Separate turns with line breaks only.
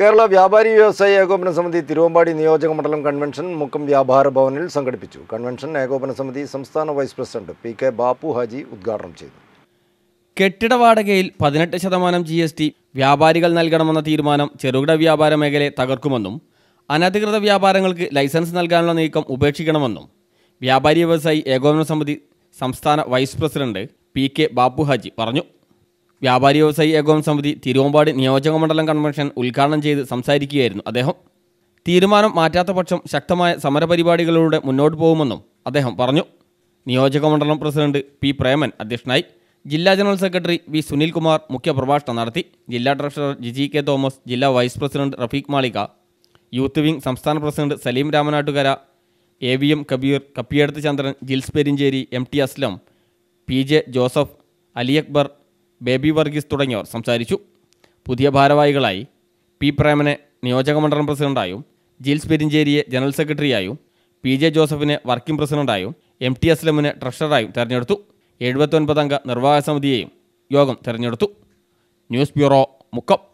കേരള വ്യാപാരി വ്യവസായി ഏകോപന സമിതി തിരുവമ്പാടി നിയോജക മണ്ഡലം കൺവെൻഷൻ മുക്കം വ്യാപാര ഭവനിൽ സംഘടിപ്പിച്ചു കൺവെൻഷൻ ഏകോപന സമിതി സംസ്ഥാന vice president P K Bappu Haji ഉദ്ഘാടനം ചെയ്തു
കെട്ടിട വാടകയിൽ പതിനെട്ട് ശതമാനം ജി എസ് ടി വ്യാപാരികൾ നൽകണമെന്ന തീരുമാനം ചെറുകിട വ്യാപാര മേഖലയെ തകർക്കുമെന്നും അനധികൃത വ്യാപാരങ്ങൾക്ക് ലൈസൻസ് നൽകാനുള്ള നീക്കം ഉപേക്ഷിക്കണമെന്നും വ്യാപാരി വ്യവസായി ഏകോപന സമിതി സംസ്ഥാന vice president P K Bappu Haji പറഞ്ഞു വ്യാപാരി വ്യവസായി ഏകോപന സമിതി തിരുവമ്പാട് നിയോജക മണ്ഡലം കൺവെൻഷൻ ഉദ്ഘാടനം ചെയ്ത് സംസാരിക്കുകയായിരുന്നു അദ്ദേഹം തീരുമാനം മാറ്റാത്ത പക്ഷം ശക്തമായ സമരപരിപാടികളിലൂടെ മുന്നോട്ട് പോകുമെന്നും അദ്ദേഹം പറഞ്ഞു നിയോജക മണ്ഡലം പ്രസിഡന്റ് പി പ്രേമൻ അധ്യക്ഷനായി ജില്ലാ ജനറൽ സെക്രട്ടറി വി സുനിൽകുമാർ മുഖ്യപ്രഭാഷണം നടത്തി ജില്ലാ ട്രഷറർ ജിജി കെ തോമസ് ജില്ലാ vice president Rafeeq Malika youth wing സംസ്ഥാന president Saleem Ramanattukara A V M Kabeer കപ്പിയെടുത്ത് Chandran Jils Perincheri M T Aslam P J Joseph Ali Akbar Baby Varghese തുടങ്ങിയവർ സംസാരിച്ചു പുതിയ ഭാരവാഹികളായി പി പ്രേമനെ നിയോജകമണ്ഡലം പ്രസിഡന്റായും ജിൽസ് പെരിഞ്ചേരിയെ ജനറൽ സെക്രട്ടറിയായും പി ജെ ജോസഫിനെ വർക്കിംഗ് പ്രസിഡന്റായും എം ടി അസ്ലമിനെ ട്രഷററായും തെരഞ്ഞെടുത്തു അംഗ നിർവാഹക
സമിതിയെയും യോഗം തെരഞ്ഞെടുത്തു ന്യൂസ് ബ്യൂറോ മുക്കം